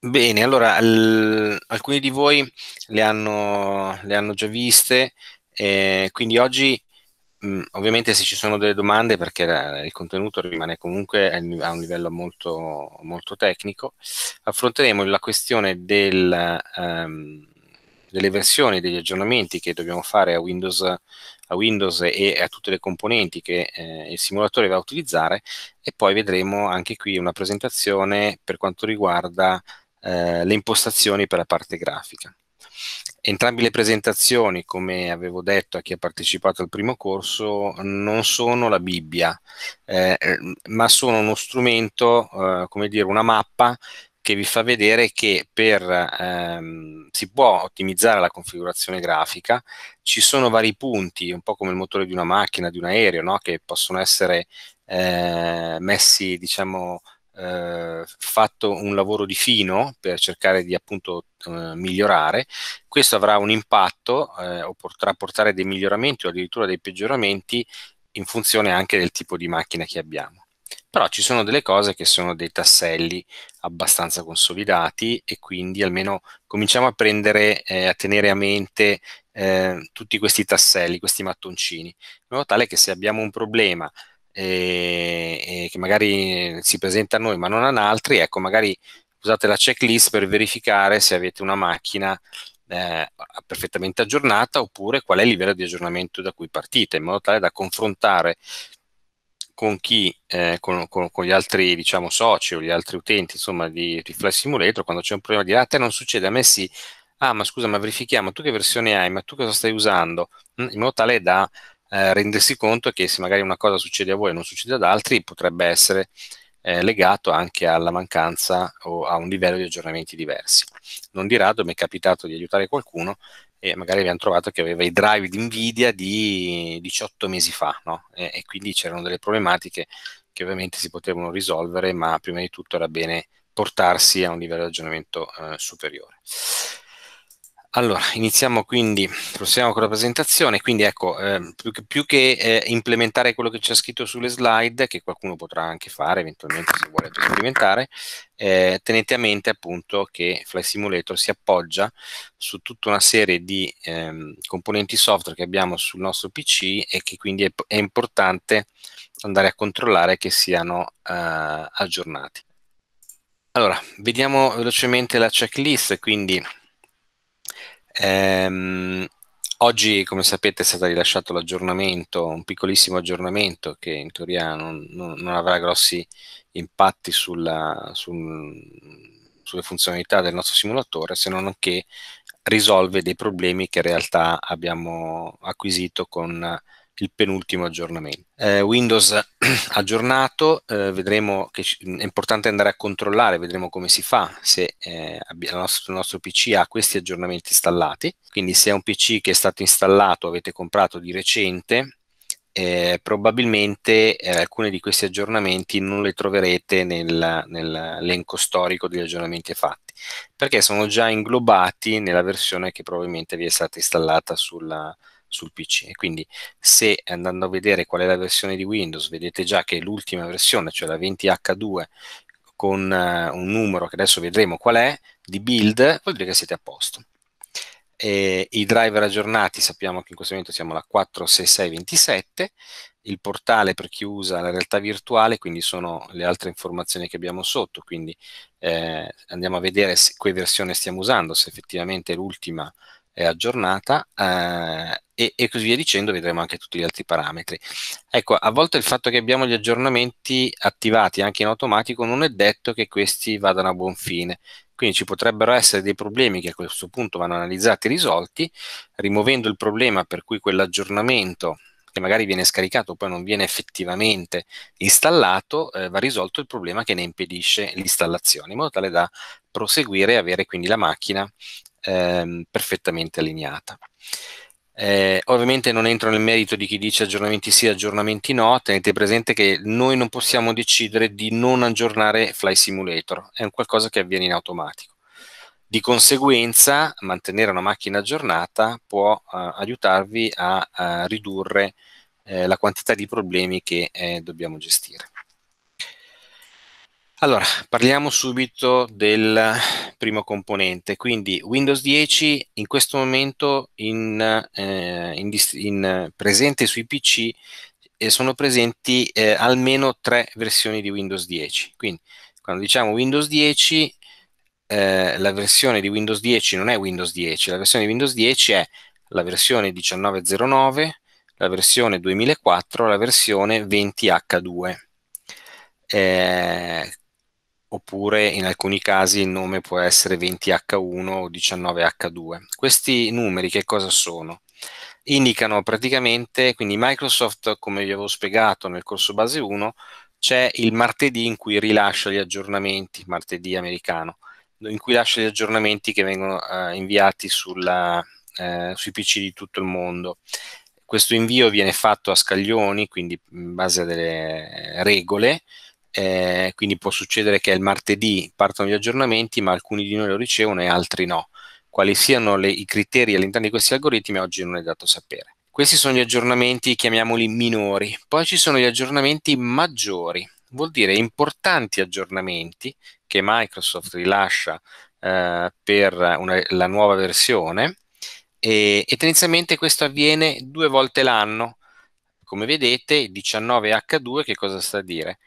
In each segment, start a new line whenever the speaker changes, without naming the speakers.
Bene, allora alcuni di voi le hanno, le hanno già viste, eh, quindi oggi mh, mm, ovviamente se ci sono delle domande, perché la- il contenuto rimane comunque a un livello molto, molto tecnico, affronteremo la questione del, um, delle versioni, degli aggiornamenti che dobbiamo fare a Windows, a Windows e a tutte le componenti che eh, il simulatore va a utilizzare e poi vedremo anche qui una presentazione per quanto riguarda eh, le impostazioni per la parte grafica. Entrambe le presentazioni, come avevo detto a chi ha partecipato al primo corso, non sono la Bibbia, eh, ma sono uno strumento, eh, come dire, una mappa che vi fa vedere che per, ehm, si può ottimizzare la configurazione grafica, ci sono vari punti, un po' come il motore di una macchina, di un aereo, no? che possono essere eh, messi, diciamo, eh, fatto un lavoro di fino per cercare di appunto eh, migliorare, questo avrà un impatto eh, o potrà portare dei miglioramenti o addirittura dei peggioramenti in funzione anche del tipo di macchina che abbiamo. Però ci sono delle cose che sono dei tasselli abbastanza consolidati e quindi almeno cominciamo a prendere, eh, a tenere a mente eh, tutti questi tasselli, questi mattoncini, in modo tale che se abbiamo un problema e, eh, che magari si presenta a noi ma non ad altri, ecco, magari usate la checklist per verificare se avete una macchina eh, perfettamente aggiornata oppure qual è il livello di aggiornamento da cui partite, in modo tale da confrontare con chi, eh, con, con, con, gli altri diciamo, soci o gli altri utenti insomma, di Reflex Simulator, quando c'è un problema di ah, non succede, a me sì, ah ma scusa ma verifichiamo, tu che versione hai, ma tu cosa stai usando, mm, in modo tale da eh, rendersi conto che se magari una cosa succede a voi e non succede ad altri, potrebbe essere eh, legato anche alla mancanza o a un livello di aggiornamenti diversi. Non di rado mi è capitato di aiutare qualcuno e magari abbiamo trovato che aveva i drive di Nvidia di 18 mesi fa, no? e, e quindi c'erano delle problematiche che ovviamente si potevano risolvere, ma prima di tutto era bene portarsi a un livello di aggiornamento eh, superiore. Allora, iniziamo quindi, proseguiamo con la presentazione, quindi ecco, eh, più che, più che eh, implementare quello che c'è scritto sulle slide, che qualcuno potrà anche fare eventualmente se vuole sperimentare, eh, tenete a mente appunto che Fly Simulator si appoggia su tutta una serie di ehm, componenti software che abbiamo sul nostro PC e che quindi è, è importante andare a controllare che siano eh, aggiornati. Allora, vediamo velocemente la checklist, quindi Ehm, oggi, come sapete, è stato rilasciato l'aggiornamento, un piccolissimo aggiornamento che in teoria non, non, non avrà grossi impatti sulla, sul, sulle funzionalità del nostro simulatore, se non che risolve dei problemi che in realtà abbiamo acquisito con il penultimo aggiornamento. Eh, Windows aggiornato, eh, vedremo che è importante andare a controllare, vedremo come si fa se eh, il, nostro, il nostro PC ha questi aggiornamenti installati, quindi se è un PC che è stato installato, avete comprato di recente, eh, probabilmente eh, alcuni di questi aggiornamenti non li troverete nel, nel storico degli aggiornamenti fatti, perché sono già inglobati nella versione che probabilmente vi è stata installata sulla, sul PC. Quindi se andando a vedere qual è la versione di Windows, vedete già che l'ultima versione, cioè la 20H2, con uh, un numero che adesso vedremo qual è, di build, vuol dire che siete a posto. E I driver aggiornati, sappiamo che in questo momento siamo alla 46627, il portale per chi usa la realtà virtuale, quindi sono le altre informazioni che abbiamo sotto, quindi eh, andiamo a vedere se, che versione stiamo usando, se effettivamente è l'ultima è aggiornata eh, e, e, così via dicendo, vedremo anche tutti gli altri parametri. Ecco, a volte il fatto che abbiamo gli aggiornamenti attivati anche in automatico non è detto che questi vadano a buon fine. Quindi ci potrebbero essere dei problemi che a questo punto vanno analizzati e risolti, rimuovendo il problema per cui quell'aggiornamento che magari viene scaricato poi non viene effettivamente installato, eh, va risolto il problema che ne impedisce l'installazione, in modo tale da proseguire e avere quindi la macchina ehm, perfettamente allineata. Eh, ovviamente non entro nel merito di chi dice aggiornamenti sì, aggiornamenti no, tenete presente che noi non possiamo decidere di non aggiornare Fly Simulator, è un qualcosa che avviene in automatico. Di conseguenza, mantenere una macchina aggiornata può uh, aiutarvi a, a ridurre eh, la quantità di problemi che eh, dobbiamo gestire. Allora, parliamo subito del primo componente, quindi Windows 10 in questo momento in, eh, in, in presente sui PC eh, sono presenti eh, almeno tre versioni di Windows 10, quindi quando diciamo Windows 10 eh, la versione di Windows 10 non è Windows 10, la versione di Windows 10 è la versione 1909, la versione 2004, la versione 20H2. Eh, oppure in alcuni casi il nome può essere 20H1 o 19H2. Questi numeri che cosa sono? Indicano praticamente, quindi Microsoft, come vi avevo spiegato nel corso base 1, c'è il martedì in cui rilascia gli aggiornamenti, martedì americano, in cui lascia gli aggiornamenti che vengono eh, inviati sulla, eh, sui PC di tutto il mondo. Questo invio viene fatto a scaglioni, quindi in base a delle regole, eh, quindi può succedere che il martedì partano gli aggiornamenti, ma alcuni di noi lo ricevono e altri no. Quali siano le, i criteri all'interno di questi algoritmi oggi non è dato sapere. Questi sono gli aggiornamenti, chiamiamoli minori. Poi ci sono gli aggiornamenti maggiori, vuol dire importanti aggiornamenti che Microsoft rilascia eh, per una, la nuova versione e, e tendenzialmente questo avviene due volte l'anno. Come vedete, 19H2 che cosa sta a dire?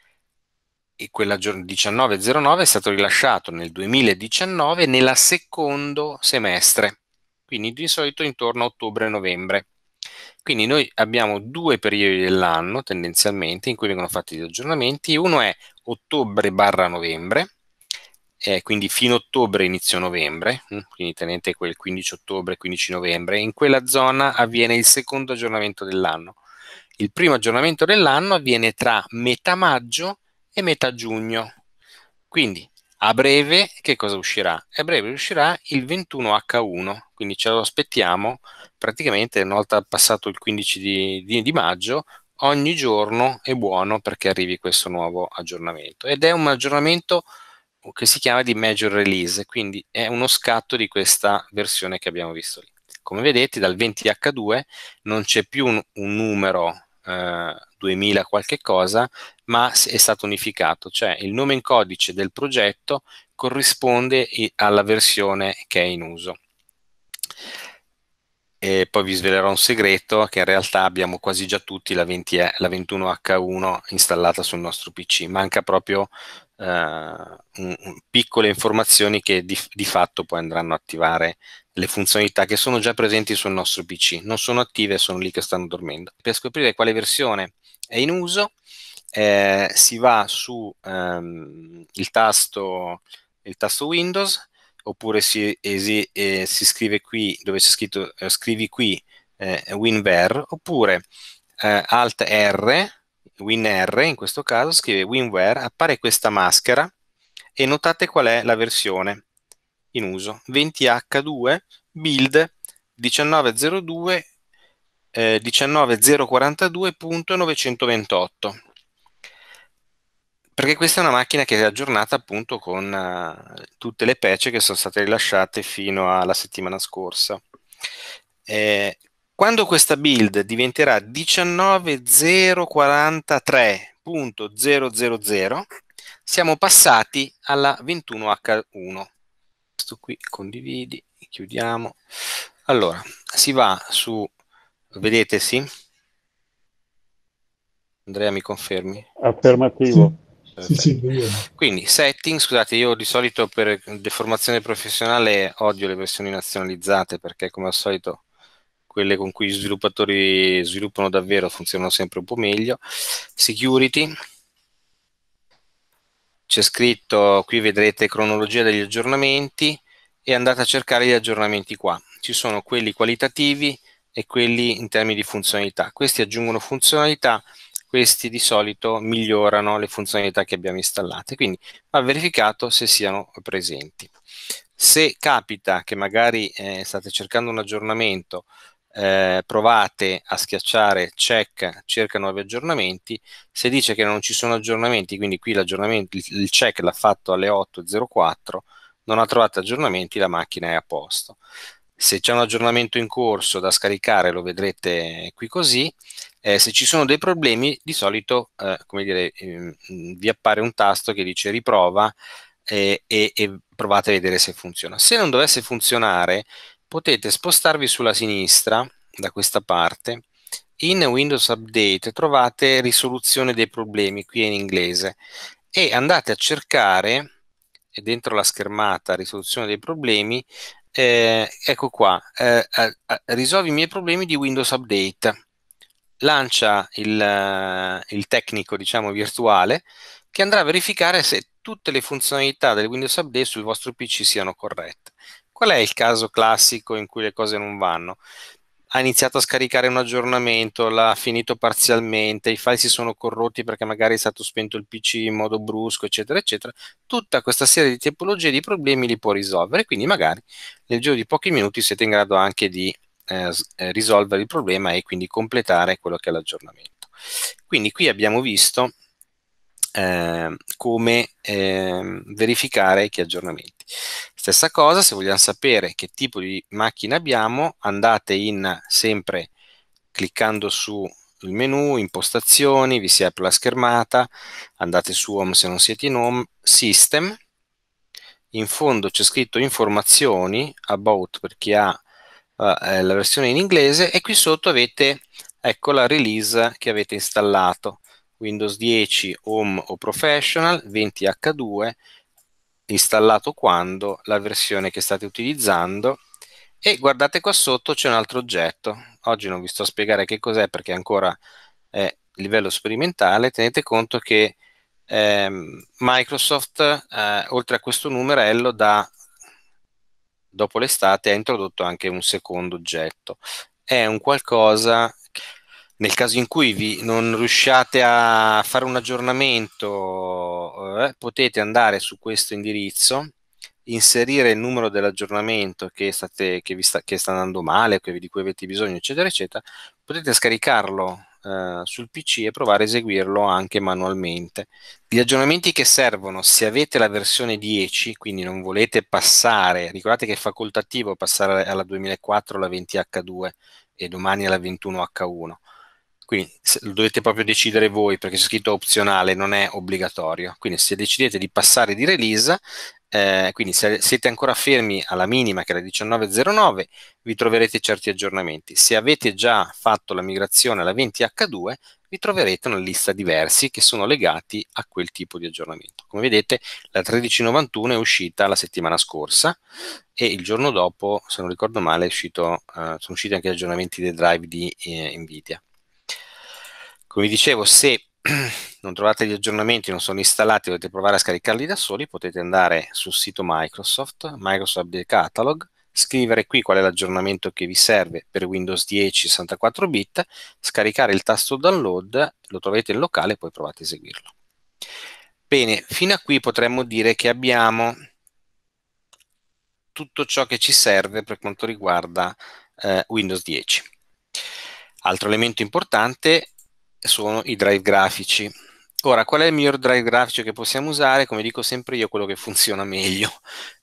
e quella 1909 è stato rilasciato nel 2019 nella secondo semestre, quindi di solito intorno a ottobre-novembre. Quindi noi abbiamo due periodi dell'anno tendenzialmente in cui vengono fatti gli aggiornamenti, uno è ottobre-novembre, eh, quindi fino ottobre, inizio novembre, mm, quindi tenete quel 15 ottobre, 15 novembre, in quella zona avviene il secondo aggiornamento dell'anno. Il primo aggiornamento dell'anno avviene tra metà maggio e e metà giugno. Quindi a breve che cosa uscirà? A breve uscirà il 21H1, quindi ce lo aspettiamo praticamente una volta passato il 15 di, di, di maggio, ogni giorno è buono perché arrivi questo nuovo aggiornamento ed è un aggiornamento che si chiama di major release, quindi è uno scatto di questa versione che abbiamo visto lì. Come vedete dal 20H2 non c'è più un, un numero 2000 eh, qualche cosa, ma è stato unificato, cioè il nome in codice del progetto corrisponde alla versione che è in uso. E poi vi svelerò un segreto che in realtà abbiamo quasi già tutti la, 20, eh, la 21H1 installata sul nostro PC, manca proprio eh, un, un, piccole informazioni che di, di, fatto poi andranno a attivare le funzionalità che sono già presenti sul nostro PC, non sono attive, sono lì che stanno dormendo. Per scoprire quale versione è in uso, eh, si va su ehm, il, tasto, il, tasto, Windows oppure si, esi, eh, si, scrive qui dove c'è scritto eh, scrivi qui eh, WinVer oppure eh, Alt R WinR in questo caso scrive WinVer appare questa maschera e notate qual è la versione in uso, 20H2 build 1902 eh, 19042.928 perché questa è una macchina che è aggiornata appunto con uh, tutte le patch che sono state rilasciate fino alla settimana scorsa. Eh, quando questa build diventerà 19043.000 siamo passati alla 21H1 questo qui, condividi, chiudiamo. Allora, si va su, vedete sì? Andrea mi confermi? Affermativo. Sì, sì, Quindi setting, scusate, io di solito per deformazione professionale odio le versioni nazionalizzate perché come al solito quelle con cui gli sviluppatori sviluppano davvero funzionano sempre un po' meglio. Security, c'è scritto, qui vedrete cronologia degli aggiornamenti e andate a cercare gli aggiornamenti qua. Ci sono quelli qualitativi e quelli in termini di funzionalità. Questi aggiungono funzionalità, questi di solito migliorano le funzionalità che abbiamo installate, quindi va verificato se siano presenti. Se capita che magari eh, state cercando un aggiornamento eh, provate a schiacciare check cerca nuovi aggiornamenti, se dice che non ci sono aggiornamenti, quindi qui l'aggiornamento, il check l'ha fatto alle 8.04, non ha trovato aggiornamenti, la macchina è a posto. Se c'è un aggiornamento in corso da scaricare lo vedrete qui così, eh, se ci sono dei problemi di solito eh, come dire, ehm, vi appare un tasto che dice riprova e, eh, e, e provate a vedere se funziona. Se non dovesse funzionare potete spostarvi sulla sinistra, da questa parte, in Windows Update trovate risoluzione dei problemi, qui in inglese, e andate a cercare, dentro la schermata risoluzione dei problemi, eh, ecco qua, eh, eh, risolvi i miei problemi di Windows Update. Lancia il, eh, il tecnico, diciamo, virtuale, che andrà a verificare se tutte le funzionalità del Windows Update sul vostro PC siano corrette qual è il caso classico in cui le cose non vanno? ha iniziato a scaricare un aggiornamento, l'ha finito parzialmente, i file si sono corrotti perché magari è stato spento il PC in modo brusco, eccetera, eccetera. Tutta questa serie di tipologie di problemi li può risolvere, quindi magari nel giro di pochi minuti siete in grado anche di eh, eh risolvere il problema e quindi completare quello che è l'aggiornamento. Quindi qui abbiamo visto eh, come eh, verificare gli aggiornamenti. Stessa cosa, se vogliamo sapere che tipo di macchina abbiamo, andate in sempre cliccando su il menu, impostazioni, vi si apre la schermata, andate su home se non siete in home, system, in fondo c'è scritto informazioni, about per chi ha uh, la versione in inglese e qui sotto avete ecco la release che avete installato, Windows 10 Home o Professional, 20H2 installato quando, la versione che state utilizzando e guardate qua sotto c'è un altro oggetto. Oggi non vi sto a spiegare che cos'è perché ancora è livello sperimentale. Tenete conto che ehm, Microsoft, eh, oltre a questo numerello, da, dopo l'estate ha introdotto anche un secondo oggetto. È un qualcosa nel caso in cui vi non riusciate a fare un aggiornamento, eh, potete andare su questo indirizzo, inserire il numero dell'aggiornamento che, state, che vi sta, che sta, andando male, di cui avete bisogno, eccetera, eccetera, potete scaricarlo eh, sul PC e provare a eseguirlo anche manualmente. Gli aggiornamenti che servono, se avete la versione 10, quindi non volete passare, ricordate che è facoltativo passare alla 2004, alla 20H2 e domani alla 21H1, quindi lo dovete proprio decidere voi perché c'è scritto opzionale, non è obbligatorio. Quindi se decidete di passare di release, eh, quindi se siete ancora fermi alla minima che è la 19.09, vi troverete certi aggiornamenti. Se avete già fatto la migrazione alla 20H2, vi troverete una lista di versi che sono legati a quel tipo di aggiornamento. Come vedete, la 1391 è uscita la settimana scorsa e il giorno dopo, se non ricordo male, uscito, eh, sono usciti anche gli aggiornamenti dei drive di eh, Nvidia. Come dicevo, se non trovate gli aggiornamenti, non sono installati, dovete provare a scaricarli da soli, potete andare sul sito Microsoft, Microsoft Update Catalog, scrivere qui qual è l'aggiornamento che vi serve per Windows 10 64 bit, scaricare il tasto download, lo troverete in locale e poi provate a eseguirlo. Bene, fino a qui potremmo dire che abbiamo tutto ciò che ci serve per quanto riguarda eh, Windows 10. Altro elemento importante sono i drive grafici. Ora, qual è il miglior drive grafico che possiamo usare? Come dico sempre io, quello che funziona meglio.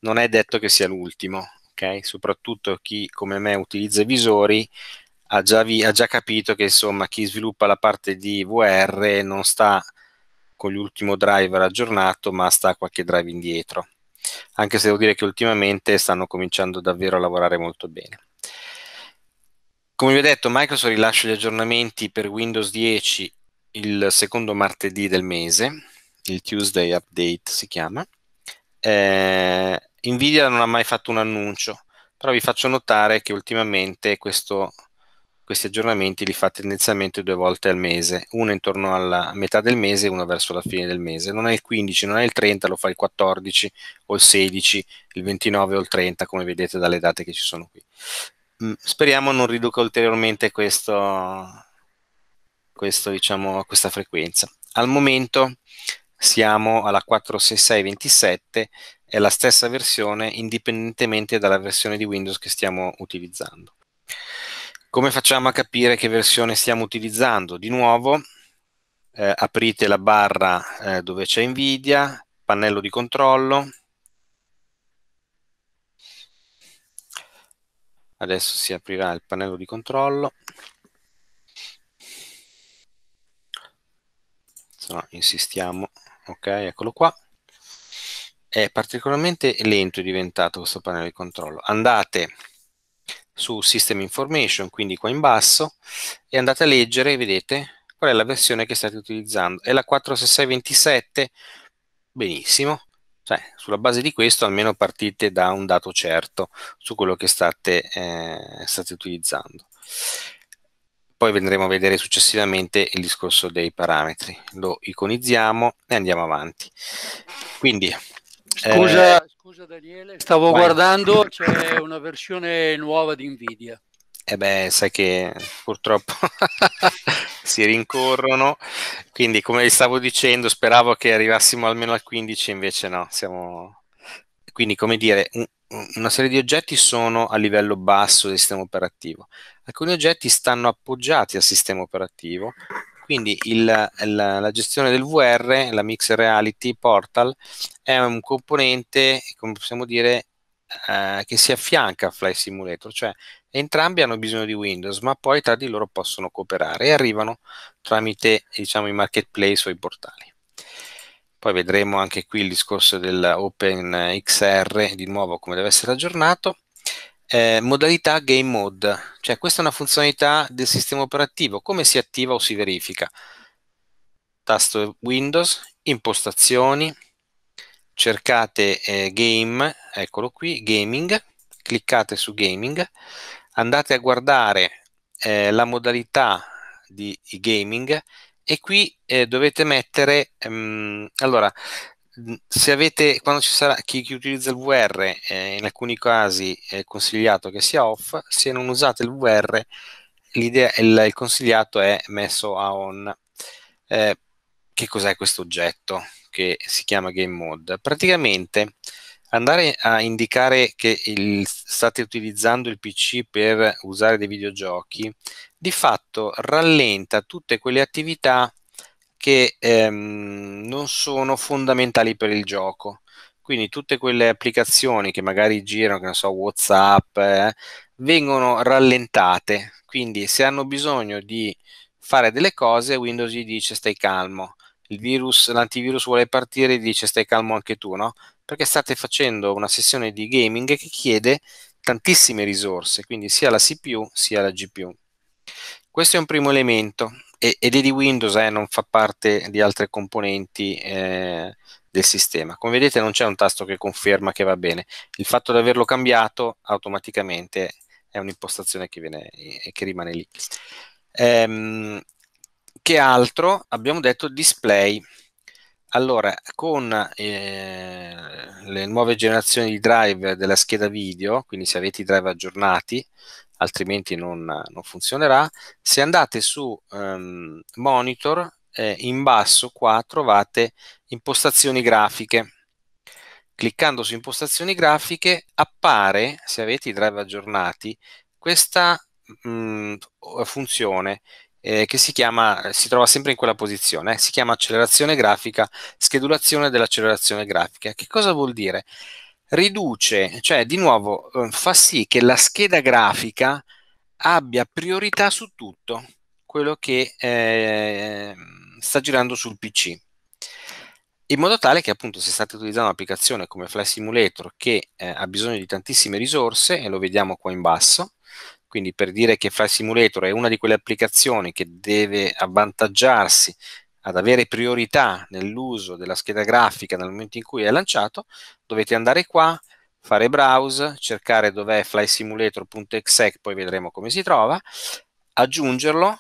Non è detto che sia l'ultimo, ok? Soprattutto chi come me utilizza i visori ha già, vi, ha già capito che insomma chi sviluppa la parte di VR non sta con l'ultimo driver aggiornato, ma sta qualche drive indietro. Anche se devo dire che ultimamente stanno cominciando davvero a lavorare molto bene. Come vi ho detto, Microsoft rilascia gli aggiornamenti per Windows 10 il secondo martedì del mese, il Tuesday Update si chiama. Eh, Nvidia non ha mai fatto un annuncio, però vi faccio notare che ultimamente questo, questi aggiornamenti li fa tendenzialmente due volte al mese, uno intorno alla metà del mese e uno verso la fine del mese. Non è il 15, non è il 30, lo fa il 14 o il 16, il 29 o il 30, come vedete dalle date che ci sono qui. Mm, speriamo non riduca ulteriormente questo, questo, diciamo, questa frequenza. Al momento siamo alla 46627, è la stessa versione indipendentemente dalla versione di Windows che stiamo utilizzando. Come facciamo a capire che versione stiamo utilizzando? Di nuovo eh, aprite la barra eh, dove c'è Nvidia, pannello di controllo, Adesso si aprirà il pannello di controllo. Se no, insistiamo. Ok, eccolo qua. È particolarmente lento è diventato questo pannello di controllo. Andate su System Information, quindi qua in basso, e andate a leggere, vedete, qual è la versione che state utilizzando. È la 46627, benissimo. Cioè, sulla base di questo almeno partite da un dato certo su quello che state, eh, state utilizzando. Poi vedremo a vedere successivamente il discorso dei parametri. Lo iconizziamo e andiamo avanti. Quindi,
scusa, eh,
scusa Daniele, stavo vai. guardando, c'è una versione nuova di Nvidia. E eh beh, sai che purtroppo si rincorrono, quindi come vi stavo dicendo speravo che arrivassimo almeno al 15, invece no, siamo... Quindi come dire, una serie di oggetti sono a livello basso del sistema operativo, alcuni oggetti stanno appoggiati al sistema operativo, quindi il, la, la gestione del VR, la Mixed Reality Portal, è un componente, come possiamo dire, eh, che si affianca a Fly Simulator, cioè entrambi hanno bisogno di Windows, ma poi tra di loro possono cooperare e arrivano tramite diciamo, i marketplace o i portali. Poi vedremo anche qui il discorso dell'OpenXR di nuovo come deve essere aggiornato. Eh, modalità game mode, cioè questa è una funzionalità del sistema operativo, come si attiva o si verifica? Tasto Windows, impostazioni, cercate eh, game, eccolo qui, gaming, cliccate su gaming, andate a guardare eh, la modalità di gaming e qui eh, dovete mettere, ehm, allora, se avete, quando ci sarà chi, chi utilizza il VR, eh, in alcuni casi è consigliato che sia off, se non usate il VR, il, il, consigliato è messo a on. Eh, che cos'è questo oggetto che si chiama game mode? Praticamente andare a indicare che il, state utilizzando il PC per usare dei videogiochi di fatto rallenta tutte quelle attività che ehm, non sono fondamentali per il gioco. Quindi tutte quelle applicazioni che magari girano, che non so, WhatsApp, eh, vengono rallentate. Quindi se hanno bisogno di fare delle cose, Windows gli dice stai calmo il virus, l'antivirus vuole partire e dice stai calmo anche tu, no? Perché state facendo una sessione di gaming che chiede tantissime risorse, quindi sia la CPU sia la GPU. Questo è un primo elemento ed è di Windows, eh, non fa parte di altre componenti eh, del sistema. Come vedete non c'è un tasto che conferma che va bene. Il fatto di averlo cambiato automaticamente è un'impostazione che, viene, che rimane lì. Ehm, che altro? Abbiamo detto display. Allora, con eh, le nuove generazioni di drive della scheda video, quindi se avete i drive aggiornati, altrimenti non, non funzionerà, se andate su ehm, monitor, eh, in basso qua trovate impostazioni grafiche. Cliccando su impostazioni grafiche appare, se avete i drive aggiornati, questa mh, mm, funzione eh, che si chiama, si trova sempre in quella posizione, eh, si chiama accelerazione grafica, schedulazione dell'accelerazione grafica. Che cosa vuol dire? Riduce, cioè di nuovo eh, fa sì che la scheda grafica abbia priorità su tutto quello che eh, sta girando sul PC in modo tale che appunto se state utilizzando un'applicazione come Fly Simulator che eh, ha bisogno di tantissime risorse, e lo vediamo qua in basso, quindi per dire che File Simulator è una di quelle applicazioni che deve avvantaggiarsi ad avere priorità nell'uso della scheda grafica nel momento in cui è lanciato, dovete andare qua, fare browse, cercare dov'è flysimulator.exec, poi vedremo come si trova, aggiungerlo,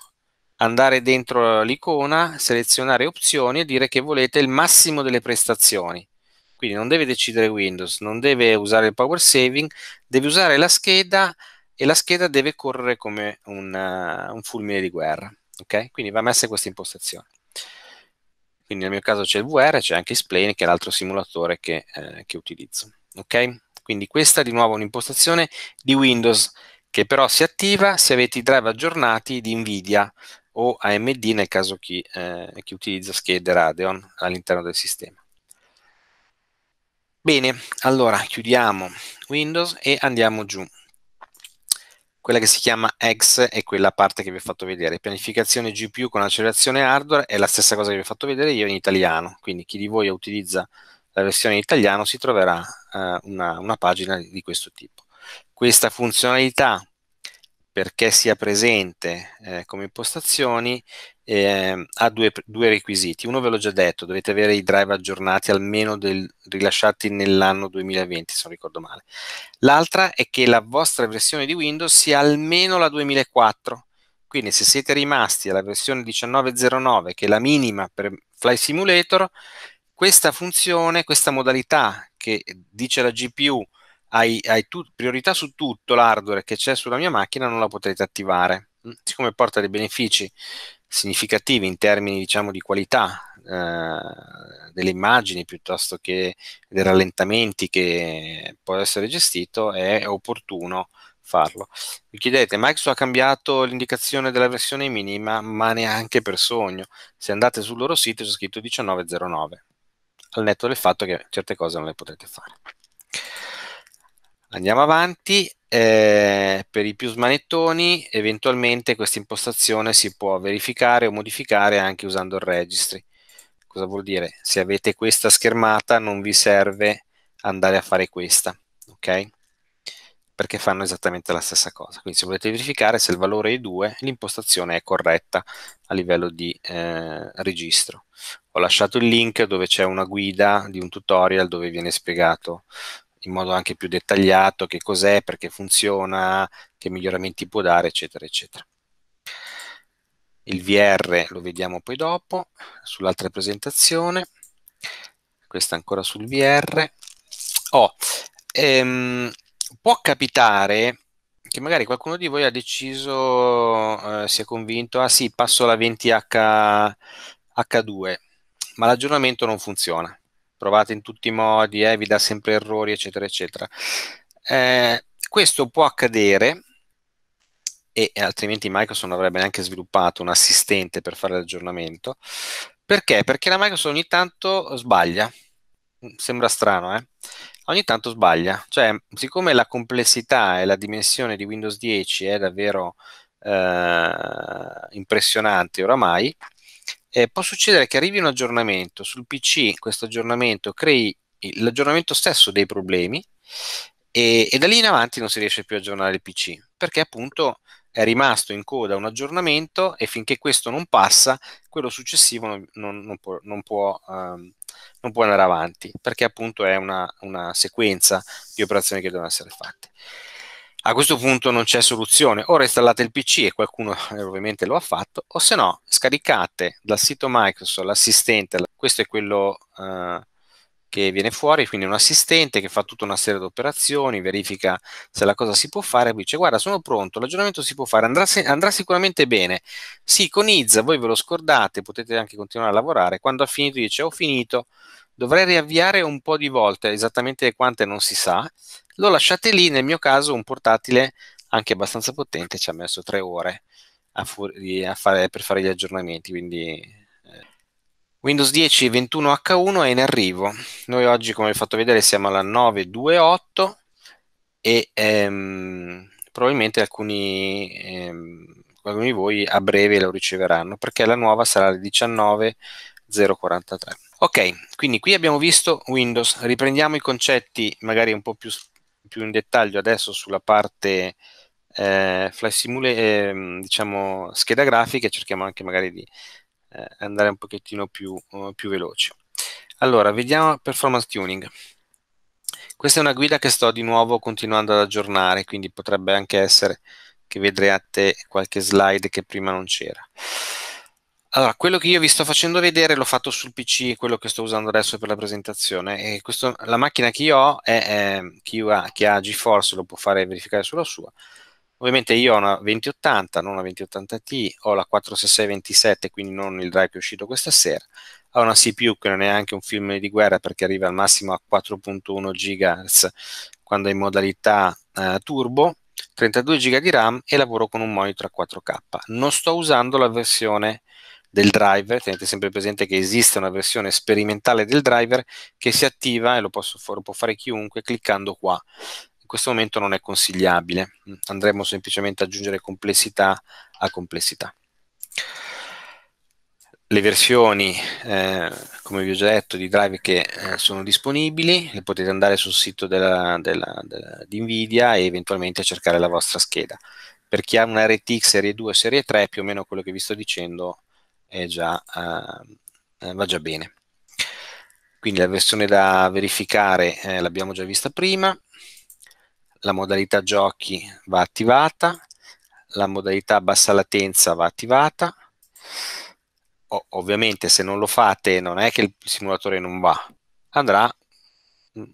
andare dentro l'icona, selezionare opzioni e dire che volete il massimo delle prestazioni. Quindi non deve decidere Windows, non deve usare il power saving, deve usare la scheda e la scheda deve correre come un, uh, un fulmine di guerra. Okay? Quindi va messa questa impostazione. Quindi nel mio caso c'è il VR, c'è anche Splane, che è l'altro simulatore che, eh, che utilizzo. Okay? Quindi questa di nuovo è un'impostazione di Windows che però si attiva se avete i drive aggiornati di NVIDIA o AMD nel caso chi, eh, chi utilizza schede Radeon all'interno del sistema. Bene, allora chiudiamo Windows e andiamo giù quella che si chiama X è quella parte che vi ho fatto vedere. Pianificazione GPU con accelerazione hardware è la stessa cosa che vi ho fatto vedere io in italiano, quindi chi di voi utilizza la versione in italiano si troverà eh, una, una pagina di questo tipo. Questa funzionalità perché sia presente eh, come impostazioni eh, ha due, due, requisiti. Uno ve l'ho già detto, dovete avere i drive aggiornati almeno del, rilasciati nell'anno 2020, se non ricordo male. L'altra è che la vostra versione di Windows sia almeno la 2004. Quindi se siete rimasti alla versione 1909, che è la minima per Fly Simulator, questa funzione, questa modalità che dice la GPU hai, hai tu, priorità su tutto l'hardware che c'è sulla mia macchina, non la potete attivare. Mm, siccome porta dei benefici significativi in termini diciamo, di qualità eh, delle immagini piuttosto che dei rallentamenti che può essere gestito, è opportuno farlo. Mi chiedete, Microsoft ha cambiato l'indicazione della versione minima, ma neanche per sogno. Se andate sul loro sito c'è scritto 1909, al netto del fatto che certe cose non le potete fare. Andiamo avanti, eh, per i più smanettoni eventualmente questa impostazione si può verificare o modificare anche usando il registry. Cosa vuol dire? Se avete questa schermata non vi serve andare a fare questa, ok? Perché fanno esattamente la stessa cosa. Quindi se volete verificare se il valore è 2, l'impostazione è corretta a livello di eh, registro. Ho lasciato il link dove c'è una guida di un tutorial dove viene spiegato in modo anche più dettagliato che cos'è, perché funziona, che miglioramenti può dare, eccetera, eccetera. Il VR lo vediamo poi dopo, sull'altra presentazione, questa ancora sul VR. Oh, ehm, può capitare che magari qualcuno di voi ha deciso, eh, si è convinto, ah sì, passo alla 20H2, ma l'aggiornamento non funziona provate in tutti i modi, eh, vi dà sempre errori, eccetera, eccetera. Eh, questo può accadere e, altrimenti Microsoft non avrebbe neanche sviluppato un assistente per fare l'aggiornamento. Perché? Perché la Microsoft ogni tanto sbaglia. Mm, sembra strano, eh? Ogni tanto sbaglia. Cioè, siccome la complessità e la dimensione di Windows 10 è davvero eh, impressionante oramai, eh, può succedere che arrivi un aggiornamento sul PC, questo aggiornamento crei l'aggiornamento stesso dei problemi e, e, da lì in avanti non si riesce più a aggiornare il PC perché appunto è rimasto in coda un aggiornamento e finché questo non passa, quello successivo non, non, non, può, non può, um, può, andare avanti perché appunto è una, una sequenza di operazioni che devono essere fatte a questo punto non c'è soluzione. O installate il PC e qualcuno eh, ovviamente lo ha fatto, o se no scaricate dal sito Microsoft l'assistente, questo è quello eh, che viene fuori, quindi un assistente che fa tutta una serie di operazioni, verifica se la cosa si può fare, poi dice guarda sono pronto, l'aggiornamento si può fare, andrà, andrà sicuramente bene, si iconizza, voi ve lo scordate, potete anche continuare a lavorare, quando ha finito dice ho finito, dovrei riavviare un po' di volte, esattamente quante non si sa, lo lasciate lì, nel mio caso un portatile anche abbastanza potente ci ha messo tre ore a fu- a fare, per fare gli aggiornamenti, quindi eh. Windows 10 21H1 è in arrivo. Noi oggi, come vi ho fatto vedere, siamo alla 928 e ehm, probabilmente alcuni, ehm, alcuni, di voi a breve lo riceveranno perché la nuova sarà alle 19043. Ok, quindi qui abbiamo visto Windows, riprendiamo i concetti magari un po' più più in dettaglio adesso sulla parte eh, Fly Simula, eh, diciamo scheda grafica e cerchiamo anche magari di eh, andare un pochettino più, uh, più veloci. Allora, vediamo performance tuning. Questa è una guida che sto di nuovo continuando ad aggiornare, quindi potrebbe anche essere che vedrete qualche slide che prima non c'era. Allora, quello che io vi sto facendo vedere l'ho fatto sul PC, quello che sto usando adesso per la presentazione. E questo, la macchina che io ho, è, è, chi, ha, chi ha GeForce lo può fare verificare sulla sua. Ovviamente io ho una 2080, non una 2080 t ho la 46627, quindi non il drive che è uscito questa sera. Ho una CPU che non è neanche un film di guerra perché arriva al massimo a 4.1 GHz quando è in modalità eh, turbo, 32 GB di RAM e lavoro con un monitor a 4K. Non sto usando la versione del driver, tenete sempre presente che esiste una versione sperimentale del driver che si attiva e lo, fare, lo può fare chiunque cliccando qua. In questo momento non è consigliabile, andremo semplicemente ad aggiungere complessità a complessità. Le versioni, eh, come vi ho già detto, di driver che eh, sono disponibili, le potete andare sul sito della, della, della, di NVIDIA e eventualmente cercare la vostra scheda. Per chi ha una RTX serie 2 o serie 3, più o meno quello che vi sto dicendo è già, eh, eh, va già bene. Quindi la versione da verificare eh, l'abbiamo già vista prima, la modalità giochi va attivata, la modalità bassa latenza va attivata, o ovviamente se non lo fate non è che il simulatore non va, andrà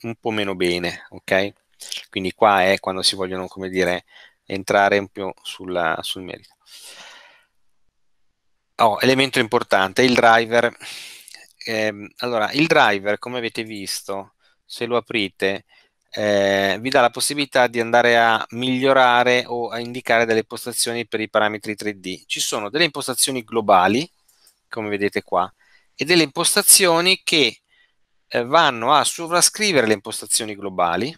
un po' meno bene, ok? Quindi qua è quando si vogliono, come dire, entrare un po' sul merito. Oh, elemento importante, il driver. Eh, allora, il driver, come avete visto, se lo aprite, eh, vi dà la possibilità di andare a migliorare o a indicare delle impostazioni per i parametri 3D. Ci sono delle impostazioni globali, come vedete qua, e delle impostazioni che eh, vanno a sovrascrivere le impostazioni globali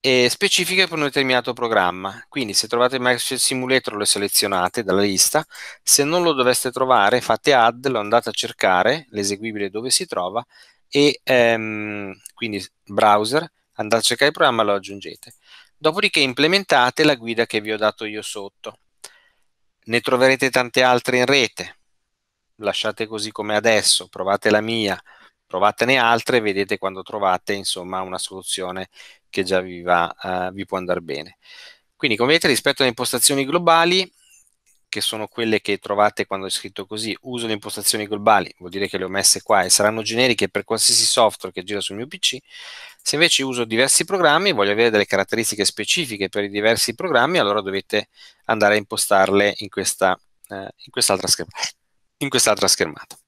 eh, specifiche per un determinato programma. Quindi se trovate il Microsoft Simulator lo selezionate dalla lista, se non lo doveste trovare fate add, lo andate a cercare, l'eseguibile dove si trova, e ehm, quindi browser, andate a cercare il programma e lo aggiungete. Dopodiché implementate la guida che vi ho dato io sotto. Ne troverete tante altre in rete, lasciate così come adesso, provate la mia, provatene altre e vedete quando trovate insomma una soluzione che già vi, va, uh, vi può andare bene. Quindi come vedete rispetto alle impostazioni globali, che sono quelle che trovate quando è scritto così, uso le impostazioni globali, vuol dire che le ho messe qua e saranno generiche per qualsiasi software che gira sul mio PC. Se invece uso diversi programmi, e voglio avere delle caratteristiche specifiche per i diversi programmi, allora dovete andare a impostarle in, questa, eh, in quest'altra, schermata, in quest'altra schermata.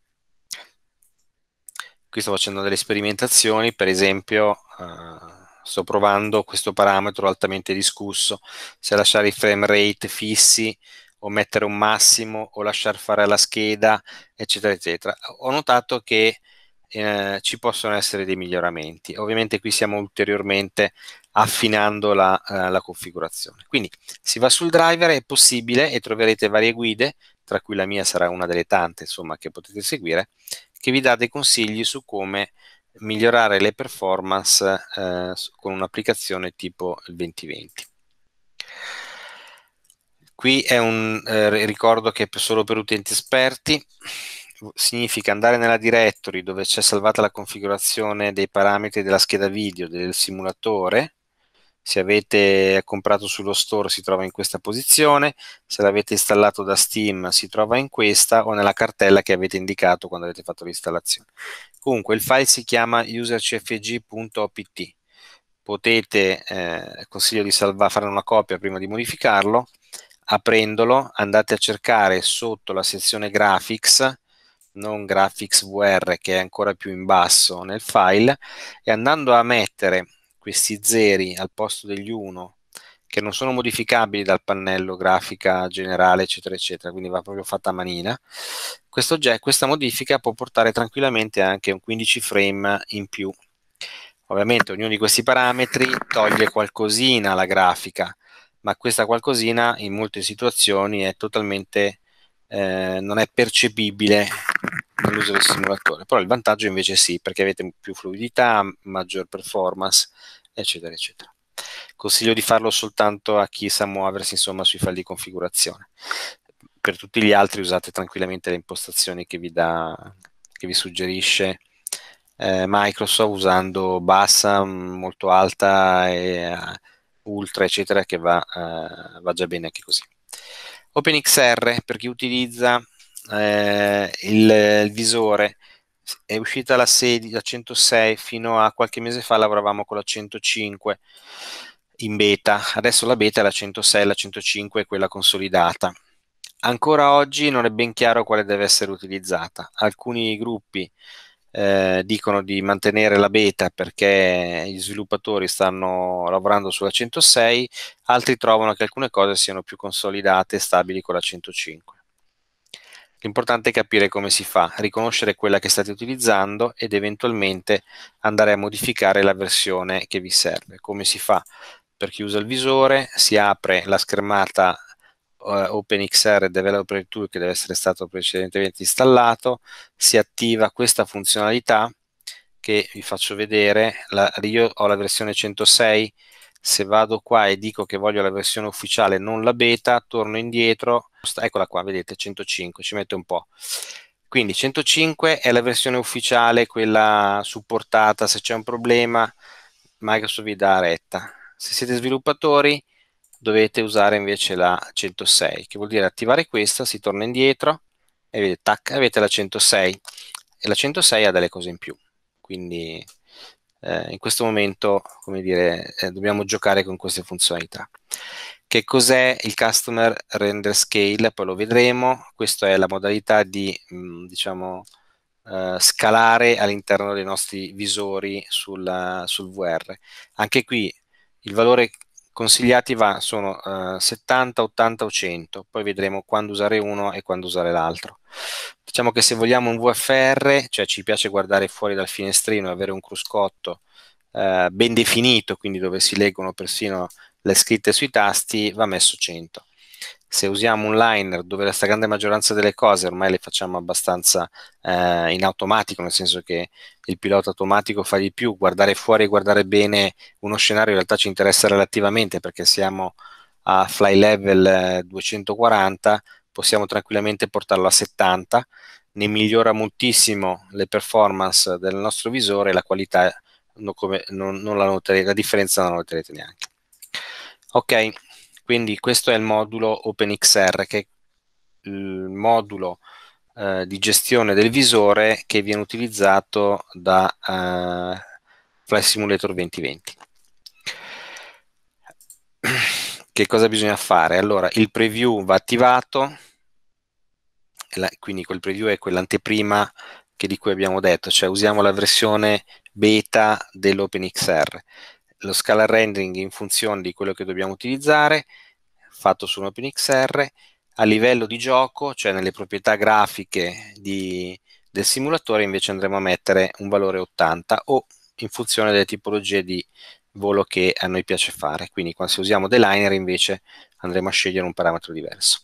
Qui sto facendo delle sperimentazioni, per esempio... Eh, sto provando questo parametro altamente discusso, se lasciare i frame rate fissi o mettere un massimo o lasciar fare la scheda, eccetera, eccetera. Ho notato che eh, ci possono essere dei miglioramenti. Ovviamente qui stiamo ulteriormente affinando la, eh, la configurazione. Quindi si va sul driver, è possibile e troverete varie guide, tra cui la mia sarà una delle tante insomma, che potete seguire, che vi dà dei consigli su come migliorare le performance eh, con un'applicazione tipo il 2020. Qui è un eh, ricordo che è solo per utenti esperti, significa andare nella directory dove c'è salvata la configurazione dei parametri della scheda video del simulatore, se avete comprato sullo store si trova in questa posizione, se l'avete installato da Steam si trova in questa o nella cartella che avete indicato quando avete fatto l'installazione. Comunque il file si chiama usercfg.opt. Potete, eh, consiglio di salva, fare una copia prima di modificarlo, aprendolo andate a cercare sotto la sezione graphics non graphics VR che è ancora più in basso nel file e andando a mettere questi zeri al posto degli 1 che non sono modificabili dal pannello grafica generale, eccetera, eccetera, quindi va proprio fatta a manina. questo Oggetto, questa modifica può portare tranquillamente anche un 15 frame in più. Ovviamente ognuno di questi parametri toglie qualcosina alla grafica, ma questa qualcosina in molte situazioni è totalmente eh, non è percepibile nell'uso del simulatore. Però il vantaggio invece sì, perché avete più fluidità, maggior performance, eccetera, eccetera. Consiglio di farlo soltanto a chi sa muoversi insomma, sui file di configurazione. Per tutti gli altri usate tranquillamente le impostazioni che vi, da, che vi suggerisce eh, Microsoft usando bassa, mm, molto alta, e, uh, ultra, eccetera, che va, uh, va già bene anche così. OpenXR per chi utilizza eh, il, il, visore è uscita la 16, la 106, fino a qualche mese fa lavoravamo con la 105 in beta, adesso la beta è la 106, la 105 è quella consolidata. Ancora oggi non è ben chiaro quale deve essere utilizzata. Alcuni gruppi eh, dicono di mantenere la beta perché gli sviluppatori stanno lavorando sulla 106, altri trovano che alcune cose siano più consolidate e stabili con la 105. L'importante è capire come si fa, riconoscere quella che state utilizzando ed eventualmente andare a modificare la versione che vi serve. Come si fa? Per chi usa il visore si apre la schermata uh, OpenXR Developer Tool che deve essere stato precedentemente installato, si attiva questa funzionalità che vi faccio vedere, la, io ho la versione 106 se vado qua e dico che voglio la versione ufficiale, non la beta, torno indietro, eccola qua, vedete, 105, ci mette un po'. Quindi 105 è la versione ufficiale, quella supportata, se c'è un problema Microsoft vi dà retta. Se siete sviluppatori dovete usare invece la 106, che vuol dire attivare questa, si torna indietro e vedete, tac, avete la 106 e la 106 ha delle cose in più. Quindi eh, in questo momento, come dire, eh, dobbiamo giocare con queste funzionalità. Che cos'è il Customer Render Scale? Poi lo vedremo. Questa è la modalità di, mh, mm, diciamo, eh, scalare all'interno dei nostri visori sulla, sul VR. Anche qui il valore consigliati va, sono uh, 70, 80 o 100, poi vedremo quando usare uno e quando usare l'altro. Diciamo che se vogliamo un VFR, cioè ci piace guardare fuori dal finestrino e avere un cruscotto uh, ben definito, quindi dove si leggono persino le scritte sui tasti, va messo 100 se usiamo un liner dove la stragrande maggioranza delle cose ormai le facciamo abbastanza eh, in automatico, nel senso che il pilota automatico fa di più, guardare fuori e guardare bene uno scenario in realtà ci interessa relativamente perché siamo a fly level 240, eh, possiamo tranquillamente portarlo a 70, ne migliora moltissimo le performance del nostro visore e la qualità non, come, non, non la, noterete, la differenza non la noterete neanche. Ok, quindi questo è il modulo OpenXR, che è il modulo eh, di gestione del visore che viene utilizzato da eh, Flight Simulator 2020. Che cosa bisogna fare? Allora, il preview va attivato, quindi quel preview è quell'anteprima di cui abbiamo detto, cioè usiamo la versione beta dell'OpenXR lo scala rendering in funzione di quello che dobbiamo utilizzare, fatto su un OpenXR, a livello di gioco, cioè nelle proprietà grafiche di, del simulatore, invece andremo a mettere un valore 80 o in funzione delle tipologie di volo che a noi piace fare. Quindi quando se usiamo Deliner invece andremo a scegliere un parametro diverso.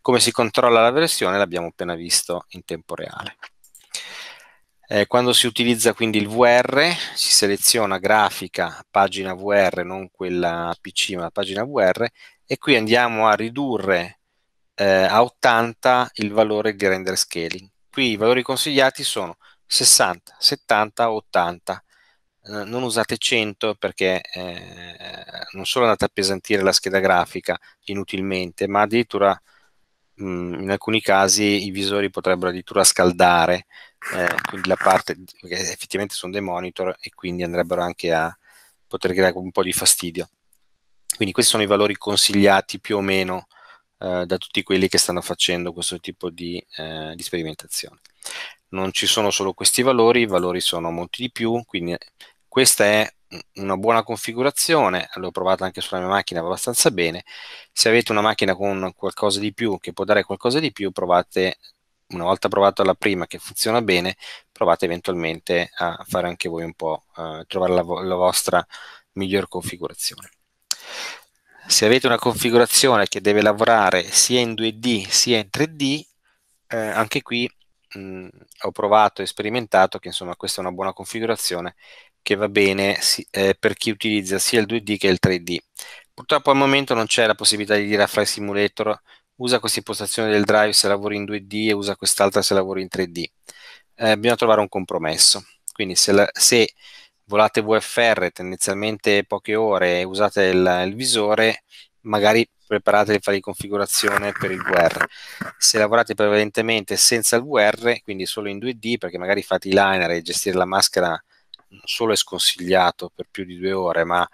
Come si controlla la versione l'abbiamo appena visto in tempo reale. Eh, quando si utilizza quindi il VR, si seleziona grafica, pagina VR, non quella PC, ma la pagina VR, e qui andiamo a ridurre eh, a 80 il valore di render scaling. Qui i valori consigliati sono 60, 70, 80. Eh, non usate 100 perché eh, non solo andate a pesantire la scheda grafica inutilmente, ma addirittura mm, in alcuni casi i visori potrebbero addirittura scaldare eh, quindi la parte perché effettivamente sono dei monitor e quindi andrebbero anche a poter creare un po' di fastidio. Quindi questi sono i valori consigliati più o meno eh, da tutti quelli che stanno facendo questo tipo di, eh, di sperimentazione. Non ci sono solo questi valori, i valori sono molti di più, quindi questa è una buona configurazione, l'ho provata anche sulla mia macchina, va abbastanza bene. Se avete una macchina con qualcosa di più, che può dare qualcosa di più, provate una volta provato la prima che funziona bene, provate eventualmente a fare anche voi un po', a eh, trovare la, vo la vostra miglior configurazione. Se avete una configurazione che deve lavorare sia in 2D sia in 3D, eh, anche qui mh, ho provato e sperimentato che insomma questa è una buona configurazione che va bene si, eh, per chi utilizza sia il 2D che il 3D. Purtroppo al momento non c'è la possibilità di dire a Fly Simulator usa questa impostazione del drive se lavori in 2D e usa quest'altra se lavori in 3D. Eh, bisogna trovare un compromesso. Quindi se, la, se volate VFR tendenzialmente poche ore e usate il, il visore, magari preparate le file di configurazione per il VR. Se lavorate prevalentemente senza il VR, quindi solo in 2D, perché magari fate i liner e gestire la maschera non solo è sconsigliato per più di due ore, ma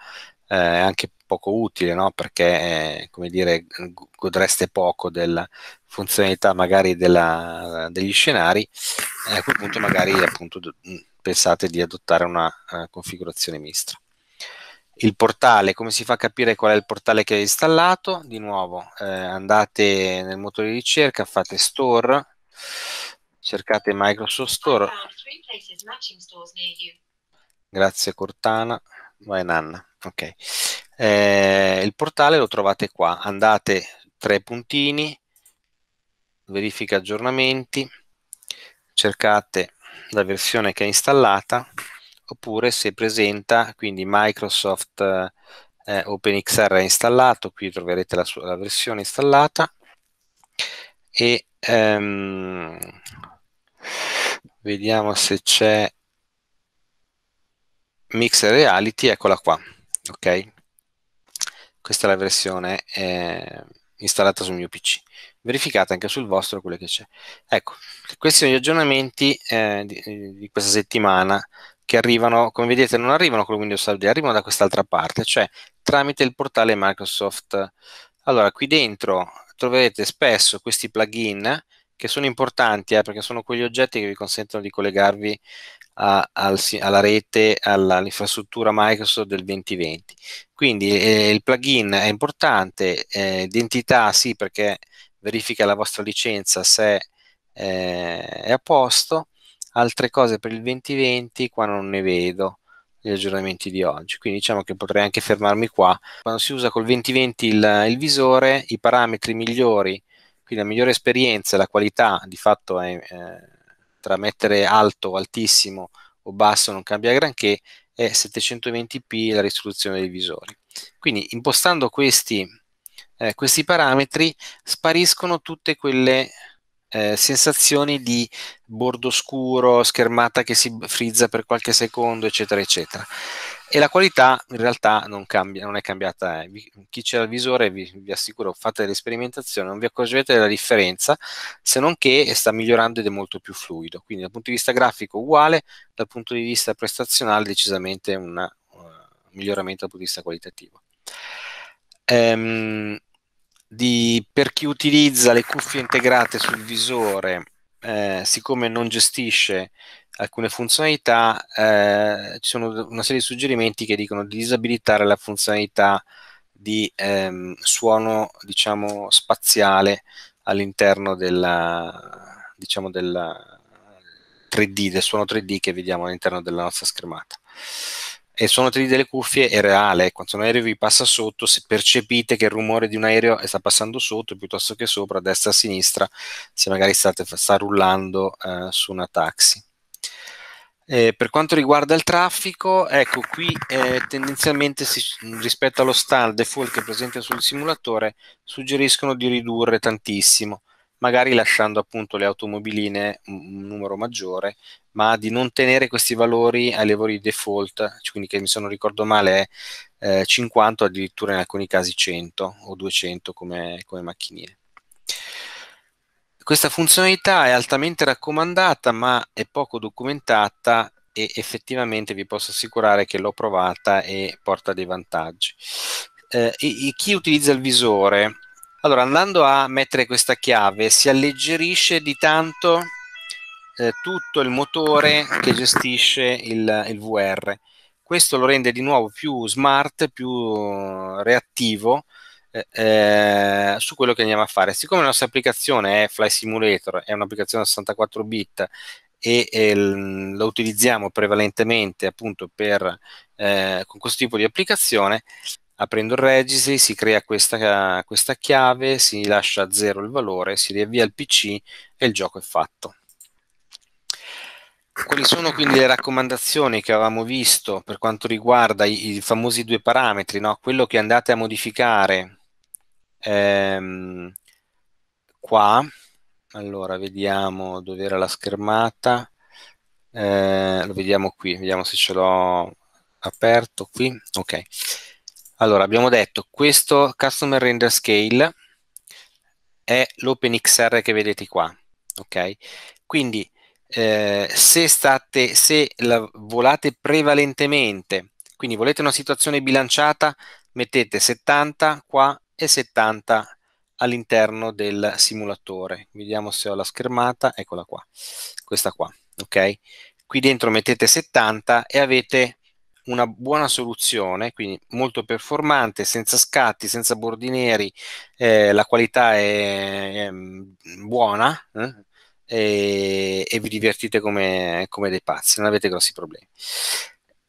eh, anche poco utile, no? perché eh, come dire, godreste poco della funzionalità magari della, degli scenari, e a quel punto magari appunto, pensate di adottare una uh, configurazione mista. Il portale, come si fa a capire qual è il portale che hai installato? Di nuovo, eh, andate nel motore di ricerca, fate store, cercate Microsoft Store. Grazie Cortana, vai Nanna, ok eh, il portale lo trovate qua, andate tre puntini, verifica aggiornamenti, cercate la versione che è installata oppure se presenta quindi Microsoft eh, eh OpenXR è installato, qui troverete la, sua, la versione installata e ehm, vediamo se c'è Mixer Reality, eccola qua, ok? Questa è la versione eh, installata sul mio PC. Verificate anche sul vostro quello che c'è. Ecco, questi sono gli aggiornamenti eh, di, di questa settimana che arrivano, come vedete, non arrivano con Windows Update, arrivano da quest'altra parte, cioè tramite il portale Microsoft. Allora, qui dentro troverete spesso questi plugin che sono importanti eh, perché sono quegli oggetti che vi consentono di collegarvi a, al, alla rete, all'infrastruttura Microsoft del 2020. Quindi eh, il plugin è importante, eh, identità sì perché verifica la vostra licenza se eh, è a posto, altre cose per il 2020 qua non ne vedo gli aggiornamenti di oggi quindi diciamo che potrei anche fermarmi qua quando si usa col 2020 il, il visore i parametri migliori quindi la migliore esperienza la qualità di fatto è eh, tra mettere alto altissimo o basso non cambia granché, è 720p la risoluzione dei visori. Quindi impostando questi, eh, questi parametri spariscono tutte quelle eh, sensazioni di bordo scuro, schermata che si frizza per qualche secondo, eccetera, eccetera e la qualità in realtà non, cambia, non è cambiata. Eh. Vi, chi c'è al visore, vi, vi, assicuro, fate delle sperimentazioni, non vi accorgerete della differenza, se non che sta migliorando ed è molto più fluido. Quindi dal punto di vista grafico uguale, dal punto di vista prestazionale decisamente una, un miglioramento dal punto di vista qualitativo. Ehm, di, per chi utilizza le cuffie integrate sul visore, eh, siccome non gestisce alcune funzionalità, eh, ci sono una serie di suggerimenti che dicono di disabilitare la funzionalità di ehm, suono diciamo spaziale all'interno della diciamo della 3D, del suono 3D che vediamo all'interno della nostra schermata. E il suono 3D delle cuffie è reale, quando un aereo vi passa sotto, se percepite che il rumore di un aereo sta passando sotto piuttosto che sopra, a destra e a sinistra, se magari state, sta rullando eh, su una taxi. Eh, per quanto riguarda il traffico, ecco qui eh, tendenzialmente si, rispetto allo star default che è presente sul simulatore suggeriscono di ridurre tantissimo, magari lasciando appunto le automobiline un numero maggiore, ma di non tenere questi valori ai valori default, quindi che mi sono ricordo male è eh, 50 addirittura in alcuni casi 100 o 200 come, come macchinine. Questa funzionalità è altamente raccomandata ma è poco documentata e effettivamente vi posso assicurare che l'ho provata e porta dei vantaggi. Eh, e, e chi utilizza il visore? Allora, andando a mettere questa chiave, si alleggerisce di tanto eh, tutto il motore che gestisce il, il, VR. Questo lo rende di nuovo più smart, più eh, reattivo eh, su quello che andiamo a fare. Siccome la nostra applicazione è Fly Simulator, è un'applicazione a 64 bit e, e la utilizziamo prevalentemente appunto per, eh, con questo tipo di applicazione, aprendo il registry si crea questa, questa chiave, si lascia a zero il valore, si riavvia il PC e il gioco è fatto. Quali sono quindi le raccomandazioni che avevamo visto per quanto riguarda i, i famosi due parametri, no? quello che andate a modificare ehm, qua, allora vediamo dove era la schermata, eh, lo vediamo qui, vediamo se ce l'ho aperto qui, ok. Allora, abbiamo detto questo Customer Render Scale è l'OpenXR che vedete qua, ok? Quindi eh, se, state, se volate prevalentemente, quindi volete una situazione bilanciata, mettete 70 qua e 70 all'interno del simulatore. Vediamo se ho la schermata, eccola qua, questa qua, ok? Qui dentro mettete 70 e avete una buona soluzione, quindi molto performante, senza scatti, senza bordi neri, eh, la qualità è, è mm, buona eh? e, e, vi divertite come, come dei pazzi, non avete grossi problemi.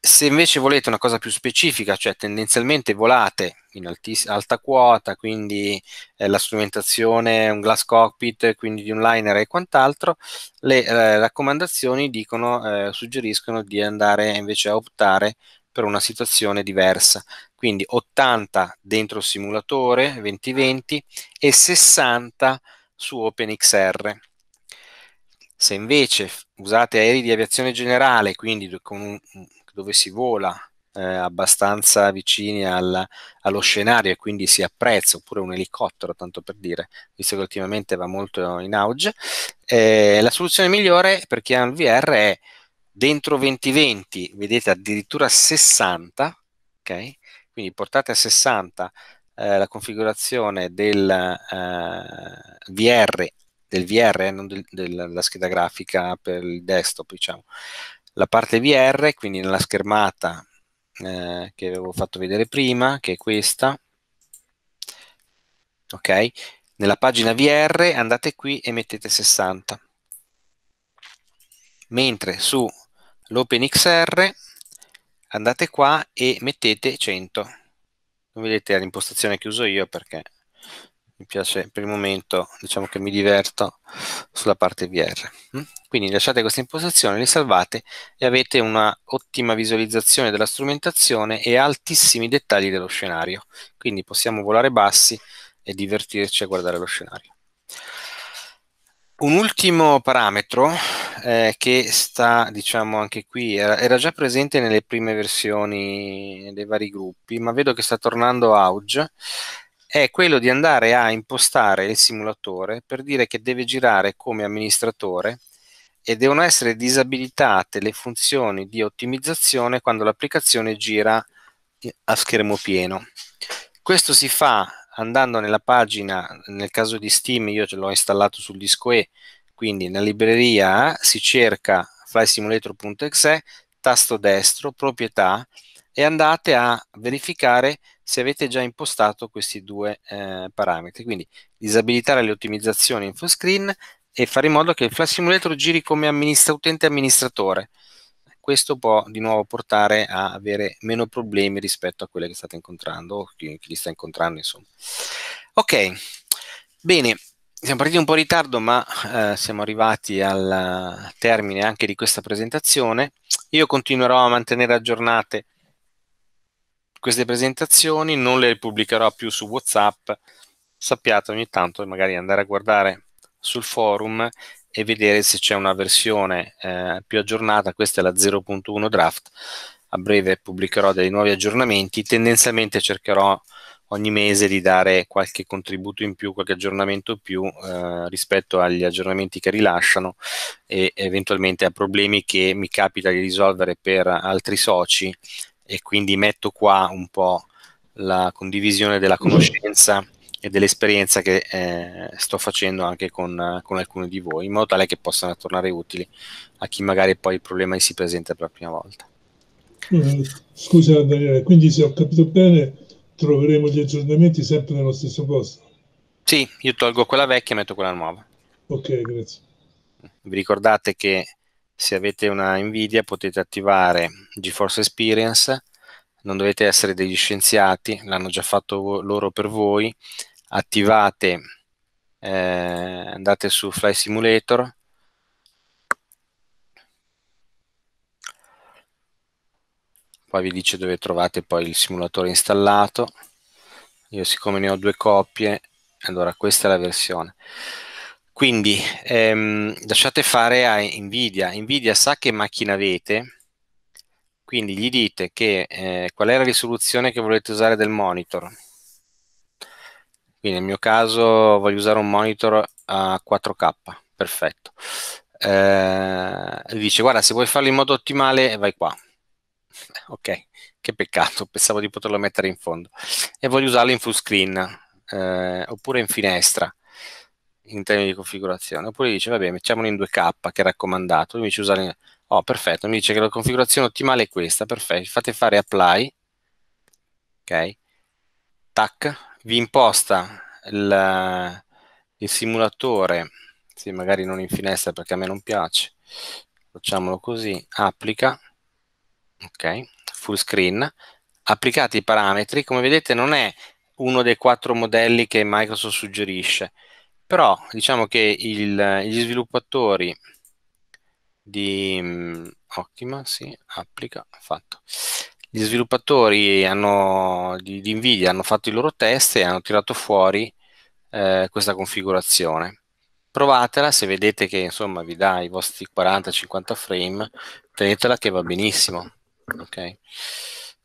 Se invece volete una cosa più specifica, cioè tendenzialmente volate in altis- alta quota, quindi eh, la strumentazione, un glass cockpit, quindi di un liner e quant'altro, le eh, raccomandazioni dicono, eh, suggeriscono di andare invece a optare per una situazione diversa. Quindi 80 dentro il simulatore 2020 e 60 su OpenXR. Se invece usate aerei di aviazione generale, quindi con un, dove si vola eh, abbastanza vicini al, allo scenario e quindi si apprezza, oppure un elicottero, tanto per dire, visto che ultimamente va molto in auge. Eh, la soluzione migliore per chi ha un VR è dentro 2020, vedete addirittura 60, ok? Quindi portate a 60 eh, la configurazione del eh, VR del VR, eh, non del, della scheda grafica per il desktop, diciamo, la parte VR, quindi nella schermata eh, che avevo fatto vedere prima, che è questa, ok? Nella pagina VR andate qui e mettete 60. Mentre su l'OpenXR andate qua e mettete 100. Lo vedete l'impostazione che uso io perché mi piace per il momento, diciamo che mi diverto sulla parte VR. Mm? Quindi lasciate queste impostazioni, le salvate e avete una ottima visualizzazione della strumentazione e altissimi dettagli dello scenario. Quindi possiamo volare bassi e divertirci a guardare lo scenario. Un ultimo parametro eh, che sta, diciamo, anche qui, era, era, già presente nelle prime versioni dei vari gruppi, ma vedo che sta tornando Auge, è quello di andare a impostare il simulatore per dire che deve girare come amministratore e devono essere disabilitate le funzioni di ottimizzazione quando l'applicazione gira a schermo pieno. Questo si fa andando nella pagina, nel caso di Steam io ce l'ho installato sul disco E, quindi nella libreria si cerca flysimulator.exe, tasto destro, proprietà e andate a verificare se avete già impostato questi due eh, parametri. Quindi disabilitare le ottimizzazioni in full screen e fare in modo che il Flash Simulator giri come amministra utente amministratore. Questo può di nuovo portare a avere meno problemi rispetto a quelle che state incontrando o chi, chi li sta incontrando, insomma. Ok, bene, siamo partiti un po' in ritardo, ma eh, siamo arrivati al termine anche di questa presentazione. Io continuerò a mantenere aggiornate queste presentazioni, non le pubblicherò più su WhatsApp. Sappiate ogni tanto magari andare a guardare sul forum e vedere se c'è una versione eh, più aggiornata. Questa è la 0.1 draft. A breve pubblicherò dei nuovi aggiornamenti. Tendenzialmente cercherò ogni mese di dare qualche contributo in più, qualche aggiornamento in più eh, rispetto agli aggiornamenti che rilasciano e eventualmente a problemi che mi capita di risolvere per altri soci e quindi metto qua un po' la condivisione della mm-hmm. conoscenza e dell'esperienza che eh, sto facendo anche con, con, alcuni di voi, in modo tale che possano tornare utili a chi magari poi il problema si presenta per la prima volta. Mm-hmm. Scusa Daniele, eh, quindi se ho capito bene troveremo gli aggiornamenti sempre nello stesso posto? Sì, io tolgo quella vecchia e metto quella nuova. Ok, grazie. Vi ricordate che se avete una Nvidia potete attivare GeForce Experience, non dovete essere degli scienziati, l'hanno già fatto loro per voi, attivate, eh, andate su Fly Simulator, poi vi dice dove trovate poi il simulatore installato, io siccome ne ho due copie, allora questa è la versione. Quindi ehm, lasciate fare a Nvidia. Nvidia sa che macchina avete, quindi gli dite che, eh, qual è la risoluzione che volete usare del monitor. Quindi nel mio caso voglio usare un monitor a 4K, perfetto. Eh, dice guarda se vuoi farlo in modo ottimale vai qua. Ok, che peccato, pensavo di poterlo mettere in fondo. E voglio usarlo in full screen eh, oppure in finestra in termini di configurazione. Oppure dice, vabbè, mettiamolo in 2K che è raccomandato, invece usare... In... Oh, perfetto, mi dice che la configurazione ottimale è questa, perfetto. Fate fare apply, ok? Tac, vi imposta il, il simulatore, sì, magari non in finestra perché a me non piace, facciamolo così, applica, ok, full screen, applicate i parametri, come vedete non è uno dei quattro modelli che Microsoft suggerisce, però diciamo che il, gli sviluppatori di mm, Optima si applica, fatto. Gli sviluppatori hanno, di, di, Nvidia hanno fatto i loro test e hanno tirato fuori eh, questa configurazione. Provatela, se vedete che insomma vi dà i vostri 40-50 frame, tenetela che va benissimo. ok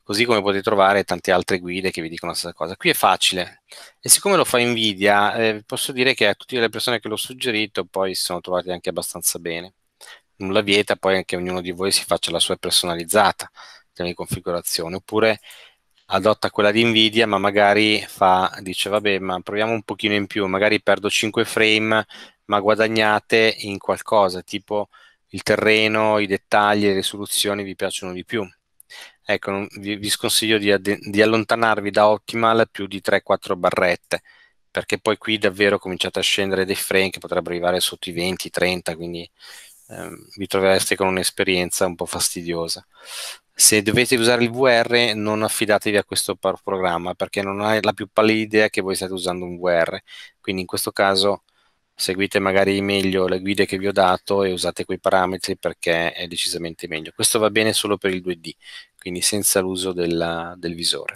Così come potete trovare tante altre guide che vi dicono la stessa cosa. Qui è facile e siccome lo fa Nvidia, eh, posso dire che a tutte le persone che l'ho suggerito poi si sono trovati anche abbastanza bene. Nulla vieta poi anche ognuno di voi si faccia la sua personalizzata di configurazione, oppure adotta quella di Nvidia, ma magari fa, dice vabbè, ma proviamo un pochino in più, magari perdo 5 frame, ma guadagnate in qualcosa, tipo il terreno, i dettagli, le risoluzioni vi piacciono di più ecco, vi, vi, sconsiglio di, di, allontanarvi da Optimal più di 3-4 barrette, perché poi qui davvero cominciate a scendere dei frame che potrebbero arrivare sotto i 20-30, quindi ehm, vi trovereste con un'esperienza un po' fastidiosa. Se dovete usare il VR non affidatevi a questo programma perché non hai la più pallida idea che voi state usando un VR, quindi in questo caso seguite magari meglio le guide che vi ho dato e usate quei parametri perché è decisamente meglio. Questo va bene solo per il 2D, quindi senza l'uso del visore.